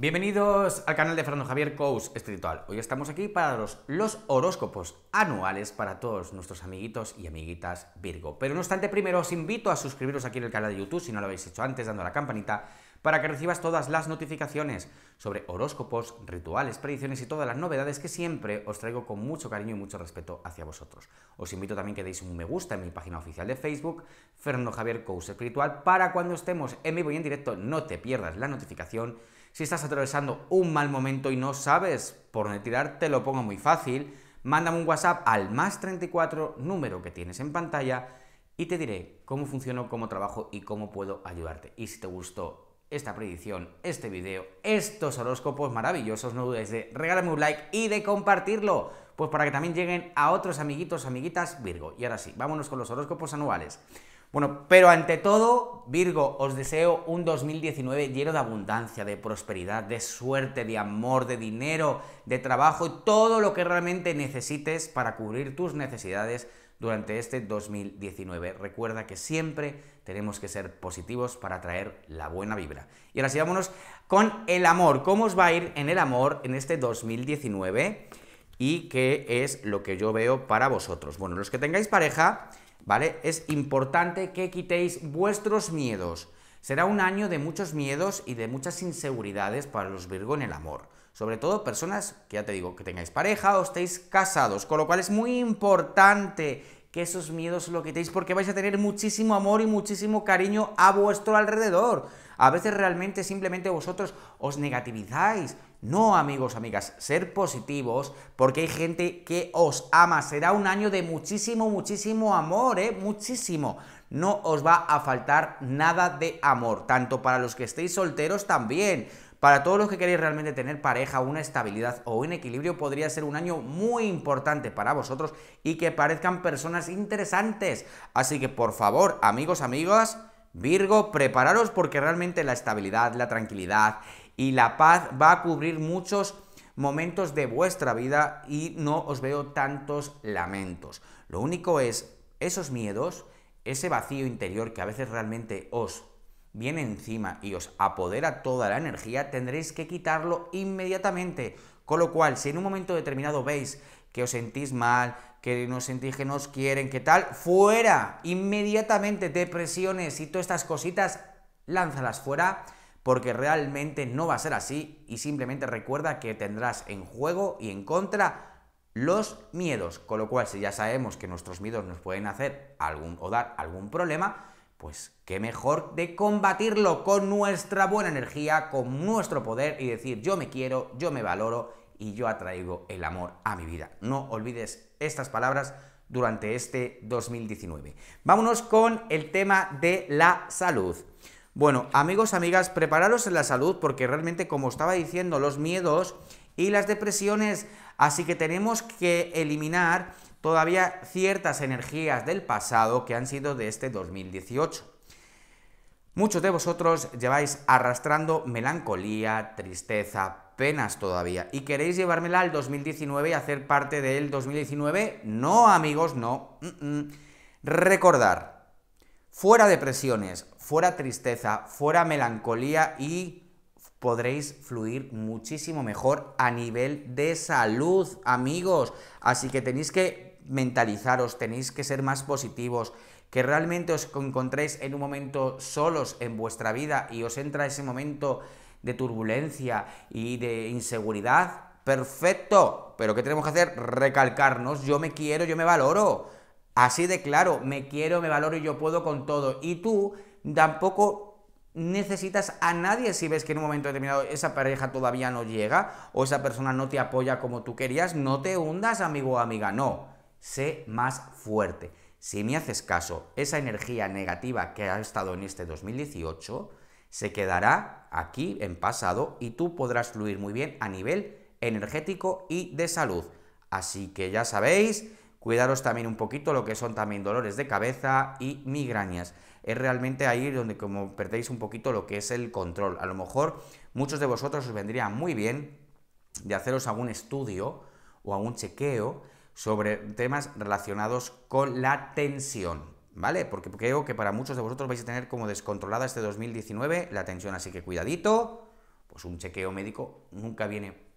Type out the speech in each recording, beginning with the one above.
Bienvenidos al canal de Fernando Javier Cous Espiritual. Este Hoy estamos aquí para los, los, horóscopos anuales para todos nuestros amiguitos y amiguitas Virgo. Pero no obstante, primero os invito a suscribiros aquí en el canal de YouTube si no lo habéis hecho antes, dando a la campanita para que recibas todas las notificaciones sobre horóscopos, rituales, predicciones y todas las novedades que siempre os traigo con mucho cariño y mucho respeto hacia vosotros. Os invito también que deis un me gusta en mi página oficial de Facebook, Fernando Javier Cous Espiritual, para cuando estemos en vivo y en directo no te pierdas la notificación si estás atravesando un mal momento y no sabes por dónde tirar, te lo pongo muy fácil. Mándame un WhatsApp al más 34, número que tienes en pantalla, y te diré cómo funciono, cómo trabajo y cómo puedo ayudarte. Y si te gustó esta predicción, este video, estos horóscopos maravillosos, no dudes de regalarme un like y de compartirlo pues para que también lleguen a otros amiguitos, amiguitas Virgo. Y ahora sí, vámonos con los horóscopos anuales. Bueno, pero ante todo, Virgo, os deseo un 2019 lleno de abundancia, de prosperidad, de suerte, de amor, de dinero, de trabajo y todo lo que realmente necesites para cubrir tus necesidades durante este 2019. Recuerda que siempre tenemos que ser positivos para traer la buena vibra. Y ahora sí, vámonos con el amor. ¿Cómo os va a ir en el amor en este 2019? y qué es lo que yo veo para vosotros. Bueno, los que tengáis pareja, ¿vale? Es importante que quitéis vuestros miedos. Será un año de muchos miedos y de muchas inseguridades para los Virgo en el amor. Sobre todo personas que ya te digo, que tengáis pareja o estéis casados, con lo cual es muy importante que esos miedos lo quitéis porque vais a tener muchísimo amor y muchísimo cariño a vuestro alrededor. A veces realmente simplemente vosotros os negativizáis, no, amigos, amigas, ser positivos porque hay gente que os ama. Será un año de muchísimo, muchísimo amor, ¿eh? Muchísimo. No os va a faltar nada de amor, tanto para los que estéis solteros también. Para todos los que queréis realmente tener pareja, una estabilidad o un equilibrio, podría ser un año muy importante para vosotros y que parezcan personas interesantes. Así que por favor, amigos, amigas, Virgo, prepararos porque realmente la estabilidad, la tranquilidad, y la paz va a cubrir muchos momentos de vuestra vida y no os veo tantos lamentos. Lo único es esos miedos, ese vacío interior que a veces realmente os viene encima y os apodera toda la energía, tendréis que quitarlo inmediatamente. Con lo cual, si en un momento determinado veis que os sentís mal, que no sentís que no os quieren, que tal, fuera, inmediatamente, depresiones y todas estas cositas, lánzalas fuera porque realmente no va a ser así y simplemente recuerda que tendrás en juego y en contra los miedos, con lo cual si ya sabemos que nuestros miedos nos pueden hacer algún o dar algún problema, pues qué mejor de combatirlo con nuestra buena energía, con nuestro poder y decir yo me quiero, yo me valoro y yo atraigo el amor a mi vida. No olvides estas palabras durante este 2019. Vámonos con el tema de la salud. Bueno, amigos, amigas, prepararos en la salud porque realmente, como estaba diciendo, los miedos y las depresiones, así que tenemos que eliminar todavía ciertas energías del pasado que han sido de este 2018. Muchos de vosotros lleváis arrastrando melancolía, tristeza, penas todavía. ¿Y queréis llevármela al 2019 y hacer parte del 2019? No, amigos, no. Mm, mm. Recordar, Fuera depresiones, fuera tristeza, fuera melancolía y podréis fluir muchísimo mejor a nivel de salud, amigos. Así que tenéis que mentalizaros, tenéis que ser más positivos, que realmente os encontréis en un momento solos en vuestra vida y os entra ese momento de turbulencia y de inseguridad. Perfecto, pero ¿qué tenemos que hacer? Recalcarnos, yo me quiero, yo me valoro Así de claro, me quiero, me valoro y yo puedo con todo. Y tú tampoco necesitas a nadie si ves que en un momento determinado esa pareja todavía no llega o esa persona no te apoya como tú querías, no te hundas, amigo o amiga, no. Sé más fuerte. Si me haces caso, esa energía negativa que ha estado en este 2018 se quedará aquí en pasado y tú podrás fluir muy bien a nivel energético y de salud. Así que ya sabéis, Cuidaros también un poquito lo que son también dolores de cabeza y migrañas. Es realmente ahí donde como perdéis un poquito lo que es el control. A lo mejor muchos de vosotros os vendría muy bien de haceros algún estudio o algún chequeo sobre temas relacionados con la tensión. ¿vale? Porque creo que para muchos de vosotros vais a tener como descontrolada este 2019 la tensión, así que cuidadito, pues un chequeo médico nunca viene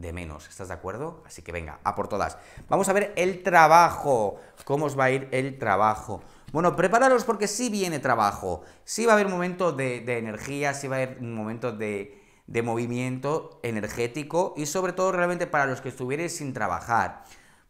de menos. ¿Estás de acuerdo? Así que venga, a por todas. Vamos a ver el trabajo. ¿Cómo os va a ir el trabajo? Bueno, prepararos porque sí viene trabajo. Sí va a haber un momento de, energía, sí va a haber un momento de, de movimiento energético y sobre todo realmente para los que estuvierais sin trabajar,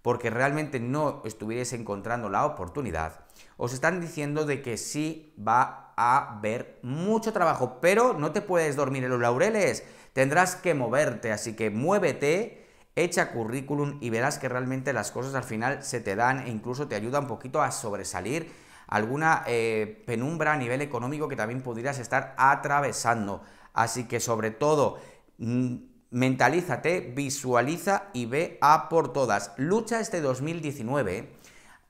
porque realmente no estuvierais encontrando la oportunidad os están diciendo de que sí va a haber mucho trabajo, pero no te puedes dormir en los laureles, tendrás que moverte, así que muévete, echa currículum y verás que realmente las cosas al final se te dan e incluso te ayuda un poquito a sobresalir alguna eh, penumbra a nivel económico que también podrías estar atravesando. Así que sobre todo, mm, mentalízate, visualiza y ve a por todas. Lucha este 2019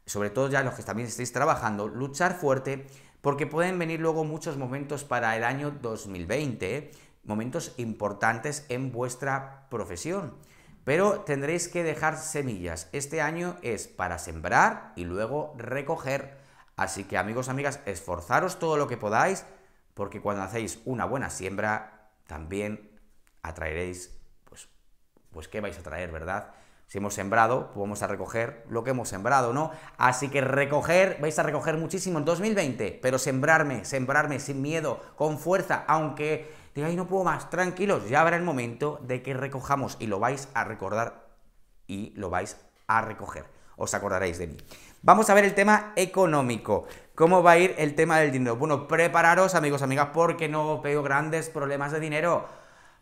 sobre todo ya los que también estáis trabajando, luchar fuerte porque pueden venir luego muchos momentos para el año 2020, ¿eh? momentos importantes en vuestra profesión. Pero tendréis que dejar semillas. Este año es para sembrar y luego recoger. Así que amigos, amigas, esforzaros todo lo que podáis, porque cuando hacéis una buena siembra, también atraeréis, pues, pues qué vais a traer, ¿verdad? Si hemos sembrado, pues vamos a recoger lo que hemos sembrado, ¿no? Así que recoger, vais a recoger muchísimo en 2020, pero sembrarme, sembrarme sin miedo, con fuerza, aunque digáis no puedo más, tranquilos, ya habrá el momento de que recojamos y lo vais a recordar y lo vais a recoger. Os acordaréis de mí. Vamos a ver el tema económico. ¿Cómo va a ir el tema del dinero? Bueno, prepararos, amigos, amigas, porque no veo grandes problemas de dinero.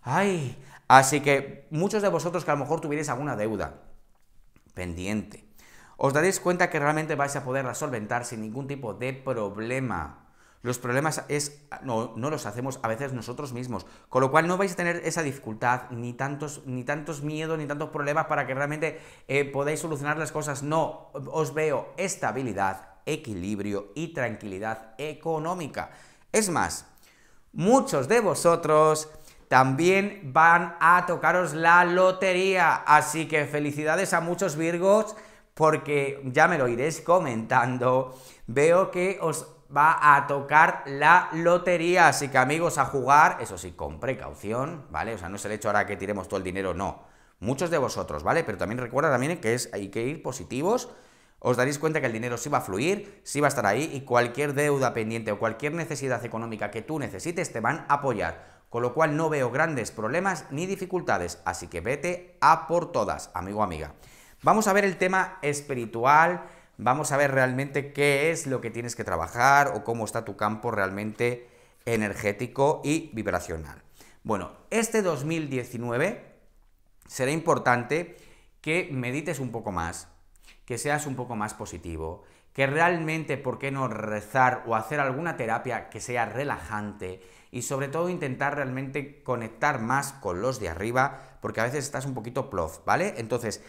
¡Ay! Así que muchos de vosotros que a lo mejor tuvierais alguna deuda pendiente, os daréis cuenta que realmente vais a poderla solventar sin ningún tipo de problema. Los problemas es, no, los hacemos a veces nosotros mismos, con lo cual no vais a tener esa dificultad, ni tantos, ni tantos miedos, ni tantos problemas para que realmente eh, podáis solucionar las cosas. No, os veo estabilidad, equilibrio y tranquilidad económica. Es más, muchos de vosotros también van a tocaros la lotería. Así que felicidades a muchos Virgos porque ya me lo iréis comentando. Veo que os va a tocar la lotería. Así que amigos, a jugar, eso sí, con precaución, ¿vale? O sea, no es el hecho ahora que tiremos todo el dinero, no. Muchos de vosotros, ¿vale? Pero también recuerda también que es, hay que ir positivos. Os daréis cuenta que el dinero sí va a fluir, sí va a estar ahí y cualquier deuda pendiente o cualquier necesidad económica que tú necesites te van a apoyar con lo cual no veo grandes problemas ni dificultades, así que vete a por todas, amigo amiga. Vamos a ver el tema espiritual, vamos a ver realmente qué es lo que tienes que trabajar o cómo está tu campo realmente energético y vibracional. Bueno, este 2019 será importante que medites un poco más, que seas un poco más positivo, que realmente, ¿por qué no rezar o hacer alguna terapia que sea relajante? y sobre todo intentar realmente conectar más con los de arriba, porque a veces estás un poquito plof, ¿vale? Entonces,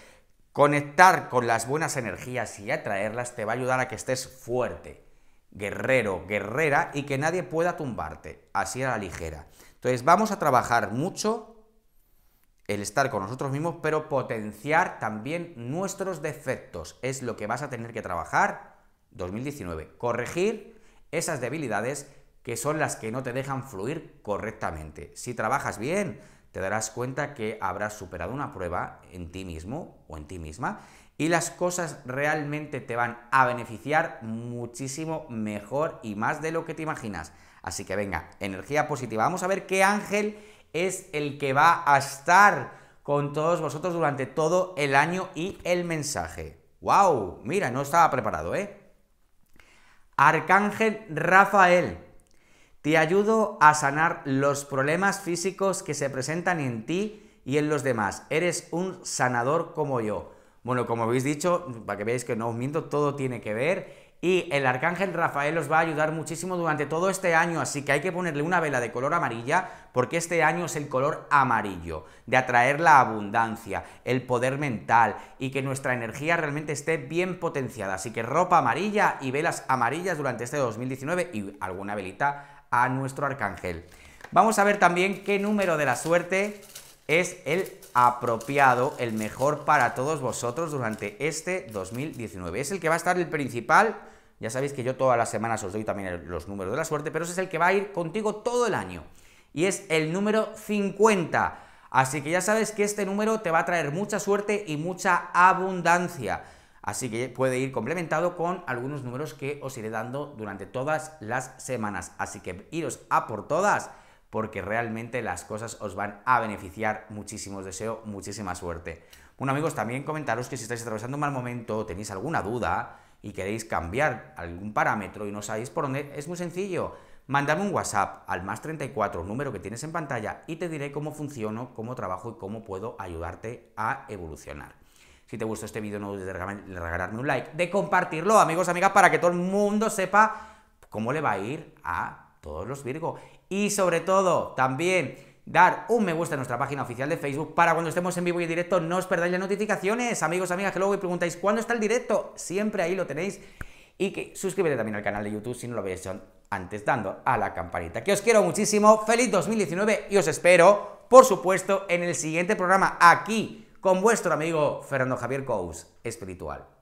conectar con las buenas energías y atraerlas te va a ayudar a que estés fuerte, guerrero, guerrera y que nadie pueda tumbarte, así a la ligera. Entonces, vamos a trabajar mucho el estar con nosotros mismos, pero potenciar también nuestros defectos. Es lo que vas a tener que trabajar 2019. Corregir esas debilidades que son las que no te dejan fluir correctamente. Si trabajas bien, te darás cuenta que habrás superado una prueba en ti mismo o en ti misma y las cosas realmente te van a beneficiar muchísimo mejor y más de lo que te imaginas. Así que venga, energía positiva. Vamos a ver qué ángel es el que va a estar con todos vosotros durante todo el año y el mensaje. ¡Wow! Mira, no estaba preparado, ¿eh? Arcángel Rafael. Te ayudo a sanar los problemas físicos que se presentan en ti y en los demás. Eres un sanador como yo. Bueno, como habéis dicho, para que veáis que no os miento, todo tiene que ver. Y el arcángel Rafael os va a ayudar muchísimo durante todo este año, así que hay que ponerle una vela de color amarilla, porque este año es el color amarillo, de atraer la abundancia, el poder mental y que nuestra energía realmente esté bien potenciada. Así que ropa amarilla y velas amarillas durante este 2019 y alguna velita a nuestro arcángel. Vamos a ver también qué número de la suerte es el apropiado, el mejor para todos vosotros durante este 2019. Es el que va a estar el principal. Ya sabéis que yo todas las semanas os doy también los números de la suerte, pero ese es el que va a ir contigo todo el año. Y es el número 50. Así que ya sabes que este número te va a traer mucha suerte y mucha abundancia. Así que puede ir complementado con algunos números que os iré dando durante todas las semanas. Así que iros a por todas porque realmente las cosas os van a beneficiar muchísimo. Os deseo muchísima suerte. Bueno amigos, también comentaros que si estáis atravesando un mal momento, tenéis alguna duda y queréis cambiar algún parámetro y no sabéis por dónde, es muy sencillo. Mandadme un WhatsApp al más 34, número que tienes en pantalla, y te diré cómo funciono, cómo trabajo y cómo puedo ayudarte a evolucionar. Si te gustó este vídeo, no dudes de regalarme un like, de compartirlo, amigos, amigas, para que todo el mundo sepa cómo le va a ir a todos los Virgo. Y sobre todo, también dar un me gusta a nuestra página oficial de Facebook para cuando estemos en vivo y en directo no os perdáis las notificaciones, amigos, amigas, que luego me preguntáis cuándo está el directo, siempre ahí lo tenéis. Y que suscríbete también al canal de YouTube si no lo habéis hecho antes, dando a la campanita. Que os quiero muchísimo, feliz 2019 y os espero, por supuesto, en el siguiente programa aquí con vuestro amigo Fernando Javier Cous, espiritual.